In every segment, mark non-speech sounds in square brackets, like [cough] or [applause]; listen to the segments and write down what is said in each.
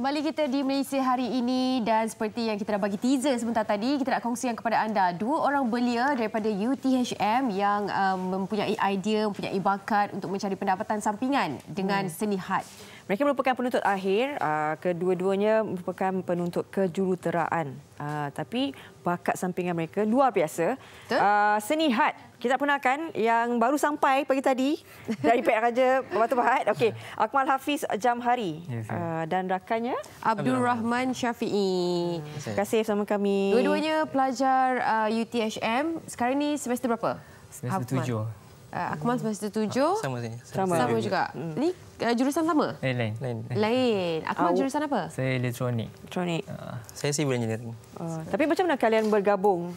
Kembali kita di Malaysia hari ini dan seperti yang kita dah bagi teaser sebentar tadi, kita nak kongsikan kepada anda dua orang belia daripada UTHM yang um, mempunyai idea, mempunyai bakat untuk mencari pendapatan sampingan dengan hmm. seni hat. Mereka merupakan penuntut akhir. Ah, kedua-duanya merupakan penuntut kejuruteraan. Ah, tapi bakat sampingan mereka luar biasa. Ah, seni Had. Kita kan? yang baru sampai pagi tadi [laughs] dari Pek Raja Batu Pahat. Okey, Akmal Hafiz Jamhari yes, dan rakannya Abdul Rahman Syafi'i. Hmm, terima kasih sama kami. Dua-duanya pelajar UTHM. Sekarang ni semester berapa? Semester tujuh. Uh, ah, Akmal semester tujuh. Ah, sama sini. Sama, sama juga. Ini hmm. uh, jurusan sama? Eh, lain. Lain. Lain. Lain. Akmal uh, jurusan apa? Saya elektronik. Elektronik. Uh, saya civil engineering. Uh, tapi macam mana kalian bergabung?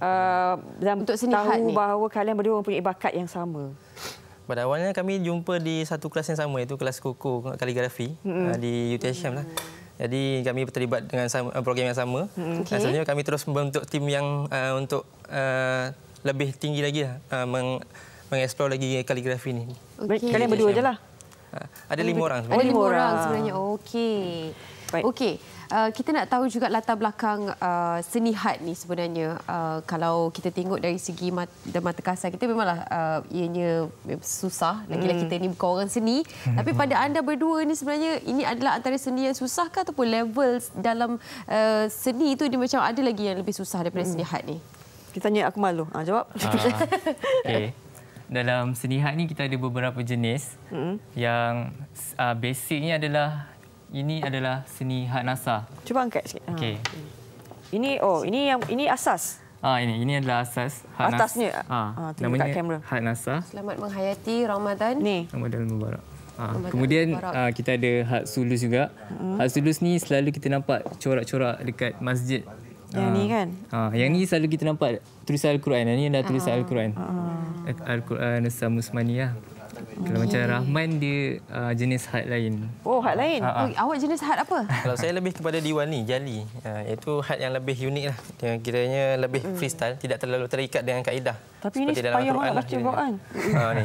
Uh, dan Untuk seni tahu bahawa kalian berdua mempunyai bakat yang sama. Pada awalnya kami jumpa di satu kelas yang sama iaitu kelas kuku kaligrafi mm -hmm. di UTSM. mm lah. -hmm. lah. Jadi kami terlibat dengan eh, program yang sama. Hmm. Okay. Dan selanjutnya kami terus membentuk tim yang uh, untuk uh, lebih tinggi lagi lah. Uh, mengeksplor lagi kaligrafi ni. Okay. Kalian berdua je lah. Ha, ada lima orang sebenarnya. Ada lima orang sebenarnya. Okey. Okey. Uh, kita nak tahu juga latar belakang uh, seni hat ni sebenarnya uh, kalau kita tengok dari segi mata, mata kasar kita memanglah uh, ianya susah lagilah hmm. kita ni bukan orang seni hmm. tapi pada anda berdua ni sebenarnya ini adalah antara seni yang susah ke ataupun level dalam uh, seni itu dia macam ada lagi yang lebih susah daripada hmm. seni hat ni kita tanya Akmal dulu ha, jawab uh, ah, okay. [laughs] dalam seni had ni kita ada beberapa jenis mm. yang uh, ah, basicnya adalah ini adalah seni had nasa. Cuba angkat sikit. Okey. Ha. Ini oh ini yang ini asas. Ah ini ini adalah asas had nasa. Atasnya. Ah, ah namanya kamera. Had nasa. Selamat menghayati Ramadan. Ni. Ramadan Mubarak. Ha. Kemudian uh, kita ada hak sulus juga. Mm. Had sulus ni selalu kita nampak corak-corak dekat masjid yang ni ah. kan? Ha, yang ni selalu kita nampak tulisan Al-Quran. Ini ni dah tulisan ah. Al-Quran. Al-Quran Ustaz Musmani lah. Kalau macam Rahman, dia uh, jenis had lain. Oh, had lain? Uh, uh. Awak jenis had apa? [laughs] Kalau saya lebih kepada diwan ni, jali. Uh, iaitu had yang lebih unik lah. Dengan kiranya lebih mm. freestyle. Mm. Tidak terlalu terikat dengan kaedah. Tapi ini payah nak lah baca lah. Quran. [laughs] Ah, [laughs]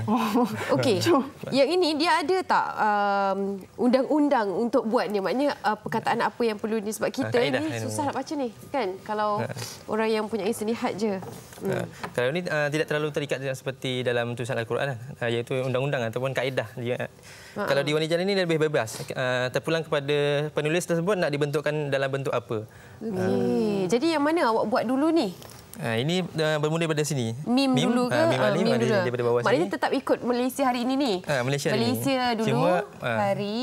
Okey. [laughs] Yang ini dia ada tak um, undang-undang untuk buat ni? Maknanya uh, perkataan apa yang perlu ni sebab kita ha, ni susah nak baca ni kan? Kalau ha. orang yang punya seni had je. Hmm. Ha. Kalau ni uh, tidak terlalu terikat seperti dalam tulisan Al-Quran uh, iaitu undang-undang ataupun kaedah dia. Ha. Kalau di wanita ni lebih bebas. Uh, terpulang kepada penulis tersebut nak dibentukkan dalam bentuk apa. Okay. Uh. Jadi yang mana awak buat dulu ni? Ha, ini uh, bermula daripada sini. Mim, mim dulu ah, ke? Ha, mim Ali, uh, mim dulu. daripada bawah Maksudnya sini. tetap ikut Malaysia hari ini ni? Ha, Malaysia, Malaysia hari ini. dulu, Cuma, hari...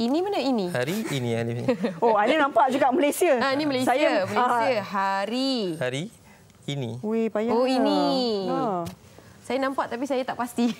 Ini mana ini? Hari ini Alif. [laughs] Oh, Alif nampak juga Malaysia. Ha, ini Malaysia. Saya, Malaysia. Uh, hari. Hari ini. Ui, payah. Oh, ini. Ha. Saya nampak tapi saya tak pasti.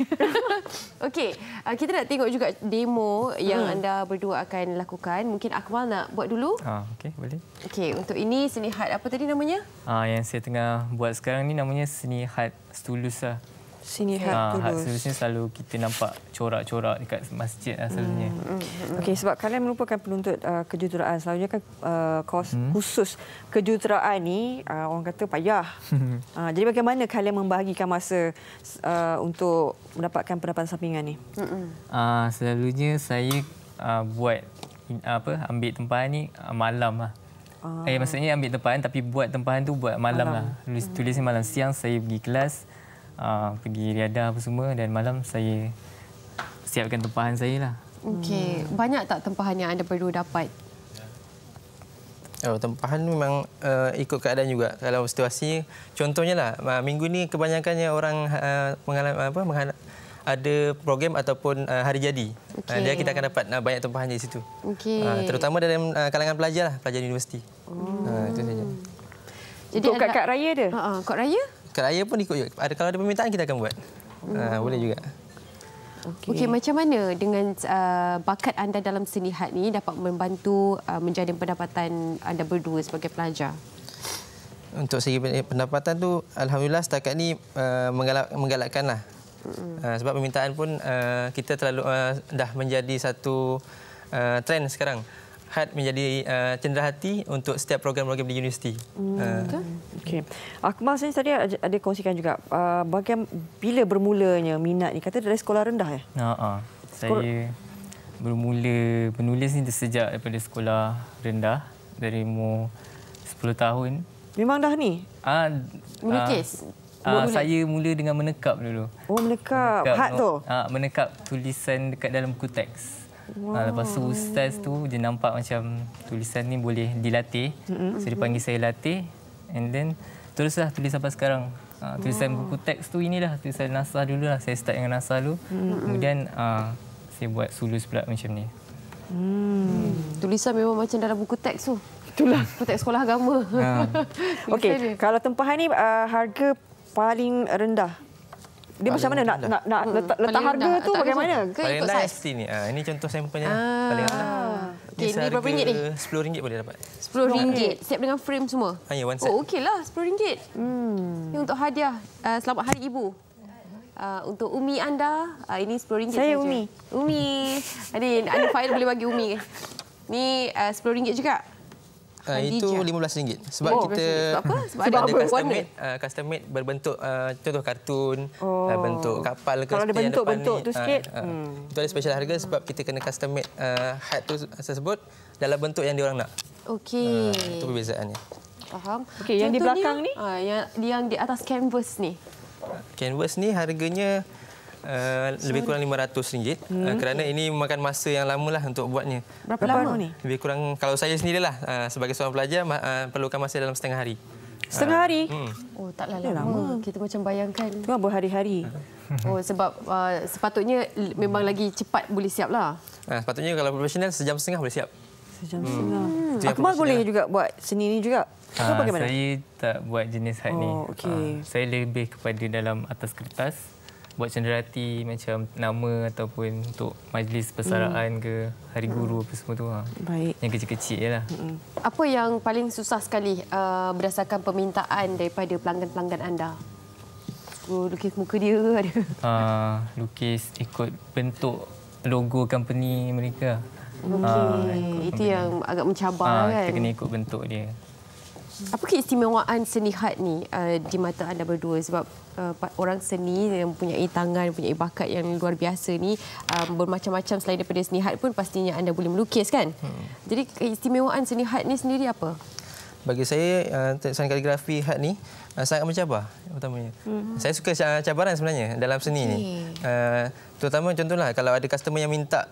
[laughs] Okey, uh, kita nak tengok juga demo yang hmm. anda berdua akan lakukan. Mungkin Akmal nak buat dulu? Ha, okey, boleh. Okey, untuk ini seni hat apa tadi namanya? Ah, ha, yang saya tengah buat sekarang ni namanya seni hat Stulus lah sini hat ha, tulus. Hat selalunya selalu kita nampak corak-corak dekat masjid asalnya. Lah hmm, hmm, hmm. Okey sebab kalian merupakan penuntut uh, kejuruteraan. Selalunya kan uh, kos hmm. khusus kejuruteraan ni uh, orang kata payah. [laughs] uh, jadi bagaimana kalian membahagikan masa uh, untuk mendapatkan pendapatan sampingan ni? Hmm. Uh, selalunya saya uh, buat apa ambil tempahan ni uh, malam lah. Ah. Eh, maksudnya ambil tempahan tapi buat tempahan tu buat malam, malam. lah. Tulis, tulisnya malam. Siang saya pergi kelas uh, pergi riadah apa semua dan malam saya siapkan tempahan saya lah. Okey, hmm. banyak tak tempahan yang anda perlu dapat? Oh, tempahan memang uh, ikut keadaan juga. Kalau situasi contohnya lah minggu ni kebanyakannya orang uh, mengalami apa menghadap ada program ataupun eh, hari jadi. Okay. dia kita akan dapat banyak tempahan di situ. Okay. Ah, terutama dalam kalangan pelajar lah, pelajar universiti. Oh. Ah, itu saja. Jadi kat kat raya dia? Ha, kat raya? Kalau Keraya pun ikut juga. Ada kalau ada permintaan kita akan buat. Ah, hmm. Uh, boleh juga. Okey. Okay, macam mana dengan uh, bakat anda dalam seni had ni dapat membantu uh, menjadi pendapatan anda berdua sebagai pelajar? Untuk segi pendapatan tu alhamdulillah setakat ni uh, menggalakkanlah. Uh, hmm. sebab permintaan pun uh, kita terlalu uh, dah menjadi satu uh, trend sekarang. Had menjadi uh, cenderahati untuk setiap program-program di universiti. Hmm. Uh, Okey. Akmal sendiri tadi ada kongsikan juga uh, bagaimana bila bermulanya minat ni? Kata dari sekolah rendah ya? Ha ah. Saya bermula menulis ni sejak daripada sekolah rendah dari umur 10 tahun. Memang dah ni? Ah, melukis. Ah, ah saya mula dengan menekap dulu. Oh, menekap. menekap Hat tu. Ah, menekap tulisan dekat dalam buku teks. Ah, wow. Ah, lepas tu ustaz tu dia nampak macam tulisan ni boleh dilatih. Mm-hmm. So dia panggil saya latih. And then teruslah tulis sampai sekarang. Uh, ah, tulisan wow. buku teks tu inilah tulisan NASA dulu lah. Saya start dengan NASA dulu. Mm-hmm. Kemudian uh, saya buat sulus pula macam ni. Hmm. Tulisan memang macam dalam buku teks tu. Itulah buku teks sekolah agama. Uh. [laughs] Okey, kalau tempahan ni uh, harga paling rendah. Dia paling macam mana rendah. nak nak, nak hmm, letak, letak harga rendah. tu paling bagaimana? Ke paling ikut rendah saiz ni. Uh, ini contoh sampelnya. Ah. Paling rendah. Okey, ni berapa ringgit ni? Sepuluh ringgit boleh dapat. Sepuluh ringgit. Siap dengan frame semua? Ah, ya, one oh, set. Oh, okeylah. Sepuluh ringgit. Hmm. Ini untuk hadiah. Uh, selamat Hari Ibu. Uh, untuk Umi anda, uh, ini RM10 saja. Saya Umi. Umi. Adin, Anifail boleh bagi Umi. Ini RM10 uh, juga. Uh, itu RM15. Sebab oh, kita sebab apa? Sebab, [laughs] sebab ada custom made, uh, custom made berbentuk uh, contoh kartun, oh. uh, bentuk kapal ke Kalau ada bentuk-bentuk bentuk sikit. Uh, uh, hmm. Itu ada special harga sebab kita kena custom made uh, hat tu tersebut dalam bentuk yang diorang nak. Okey. Uh, itu perbezaannya. Faham. Okey, yang di belakang ni? ni? Uh, yang, yang di atas canvas ni. Canvas ni harganya Eh, lebih kurang RM500 eh, hmm. uh, kerana ini memakan masa yang lama lah untuk buatnya. Berapa, lama ni? Lebih kurang kalau saya sendirilah uh, sebagai seorang pelajar uh, perlukan masa dalam setengah hari. Setengah hari? hmm. Oh, taklah lama. lama. Kita macam bayangkan. Itu kan berhari-hari. [laughs] Oh, sebab uh, sepatutnya memang lagi cepat boleh siap lah. uh, sepatutnya kalau profesional sejam setengah boleh siap. Sejam hmm. setengah. Aku boleh juga buat seni ni juga. Ha, saya tak buat jenis hat oh, ni. Okay. Ha, ah, saya lebih kepada dalam atas kertas buat cenderati macam nama ataupun untuk majlis persaraan mm. ke hari hmm. guru apa semua tu. Ha. Baik. Yang kecil-kecil lah. Mm. Apa yang paling susah sekali uh, berdasarkan permintaan daripada pelanggan-pelanggan anda? Oh, lukis muka dia ada. Uh, [laughs] lukis ikut bentuk logo company mereka. Okay. Uh, itu yang agak mencabar uh, kan. Kita kena ikut bentuk dia. Apa keistimewaan seni khat ni uh, di mata anda berdua sebab uh, orang seni yang punya tangan, punya bakat yang luar biasa ni um, bermacam-macam selain daripada seni khat pun pastinya anda boleh melukis kan. Hmm. Jadi keistimewaan seni khat ni sendiri apa? bagi saya eh, seni kaligrafi hat ni eh, sangat mencabar utamanya. Mm-hmm. Saya suka cabaran sebenarnya dalam seni okay. ni. Eh, terutama contohlah kalau ada customer yang minta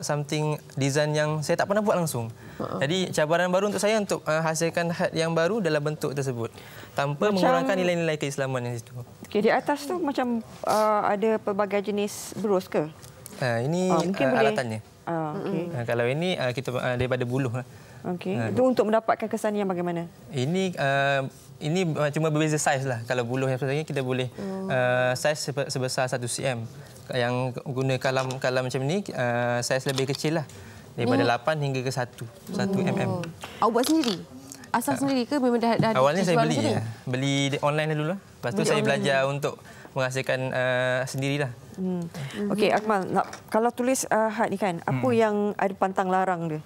something design yang saya tak pernah buat langsung. Uh-huh. Jadi cabaran baru untuk saya untuk hasilkan hat yang baru dalam bentuk tersebut tanpa macam, mengurangkan nilai-nilai keislaman yang situ. Okay, di atas tu macam uh, ada pelbagai jenis berus ke? Uh, ini uh, uh, alatannya. Uh, ah, okay. uh, kalau ini uh, kita uh, daripada buluh Uh. Okey. Uh, itu untuk mendapatkan kesan yang bagaimana? Ini uh, ini cuma berbeza saiz lah. Kalau buluh yang sebenarnya kita boleh oh. uh, saiz sebesar 1 cm. Yang guna kalam kalam macam ni uh, saiz lebih kecil lah. Daripada hmm. 8 hingga ke 1. 1 mm. Oh. Awak buat sendiri? Asal uh, sendiri ke memang dah, dah Awalnya saya beli. Ya. Beli online dulu lah. Lepas tu beli saya belajar online. untuk menghasilkan uh, sendirilah. Hmm. Okey, Akmal, nak, kalau tulis uh, had ni kan, apa hmm. yang ada pantang larang dia?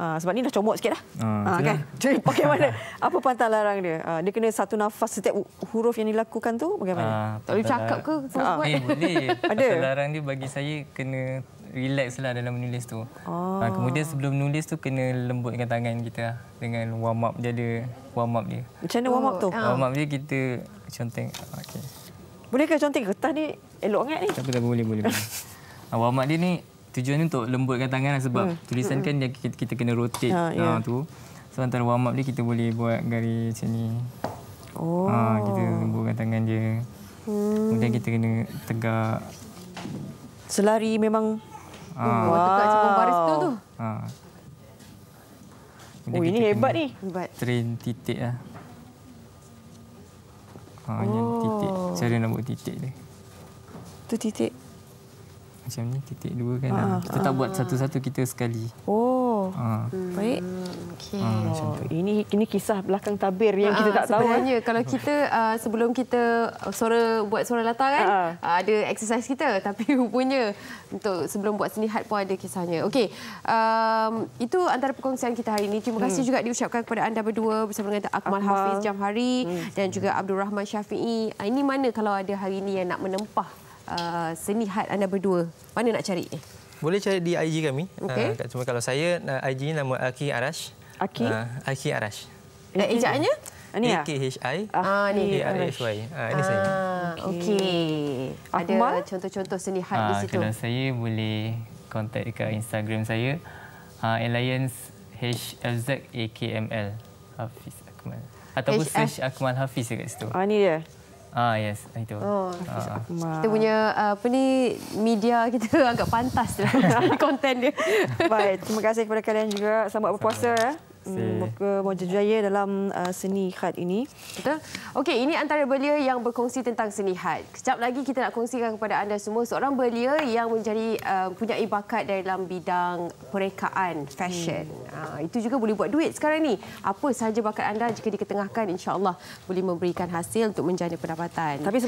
Ah, sebab ni dah comot sikit ah, ah, kan? lah. Ha, ha, kan? Jadi bagaimana? Apa pantal larang dia? Ha, dia kena satu nafas setiap huruf yang dilakukan tu bagaimana? Ha, tak boleh cakap ke? Ha. Eh, boleh. [laughs] Ada. Pantal larang dia bagi saya kena relax lah dalam menulis tu. Ha, kemudian sebelum menulis tu kena lembutkan tangan kita lah. dengan warm up dia ada warm up dia. Macam mana warm up tu? Oh. Warm up dia kita conteng. Okay. Bolehkah conteng kertas ni? Elok sangat ni. Tak apa, tak apa, boleh, boleh. boleh. [laughs] warm dia ni tujuan untuk lembutkan tangan lah sebab hmm. tulisan hmm. kan dia, kita, kita kena rotate ha, ha, yeah. tu. So antara warm up ni kita boleh buat garis macam ni. Ah, oh. Ha, kita lembutkan tangan dia. Hmm. Kemudian kita kena tegak. Selari memang. Ha. Ah. Wow. Hmm. Oh, tegak sebelum baris tu. Ha. Oh, ini hebat ni. Hebat. Train titik lah. Ha, oh. yang titik. Cara nak buat titik dia. Tu titik macam ni titik dua kan. Uh, kita uh, tak buat ah. satu-satu kita sekali. Oh. Uh. Hmm, baik. Okey. Uh, ini ini kisah belakang tabir yang uh, kita tak tahu. Eh. Sebenarnya kalau kita uh, sebelum kita suara buat suara latar kan uh. Uh, ada exercise kita [laughs] tapi rupanya untuk sebelum buat seni had pun ada kisahnya. Okey. Um, itu antara perkongsian kita hari ini. Terima kasih hmm. juga diucapkan kepada anda berdua bersama dengan Akmal, Akmal. Hafiz Jamhari hmm. dan juga Abdul Rahman Syafie. Uh, ini mana kalau ada hari ini yang nak menempah Uh, seni hat anda berdua? Mana nak cari? Boleh cari di IG kami. Okay. Uh, ah, cuma kalau saya, uh, IG nama Aki Arash. Aki? Uh, Aki Arash. Dan eh, ejaannya? Ini ya. AKHI. Ah, ni. Ah, ini saya. Okey. Ada Akmal? contoh-contoh seni hat di situ. Kalau saya boleh contact ke Instagram saya. Ah, Alliance HFZ AKML. Hafiz Akmal. Ataupun H-F- search Akmal Hafiz dekat situ. Ah, ni dia. Ah yes, itu. Oh, ah. ah. Kita punya ah, apa ni media kita [laughs] agak pantas dalam konten [laughs] dia. Baik, terima kasih kepada kalian juga selamat berpuasa ya. Moga hmm, Moja Jaya dalam uh, seni khat ini. Betul. Okey, ini antara belia yang berkongsi tentang seni khat. Kejap lagi kita nak kongsikan kepada anda semua seorang belia yang menjadi uh, punya bakat dalam bidang perekaan fashion. Hmm. Uh, itu juga boleh buat duit sekarang ni. Apa sahaja bakat anda jika diketengahkan insya-Allah boleh memberikan hasil untuk menjana pendapatan. Tapi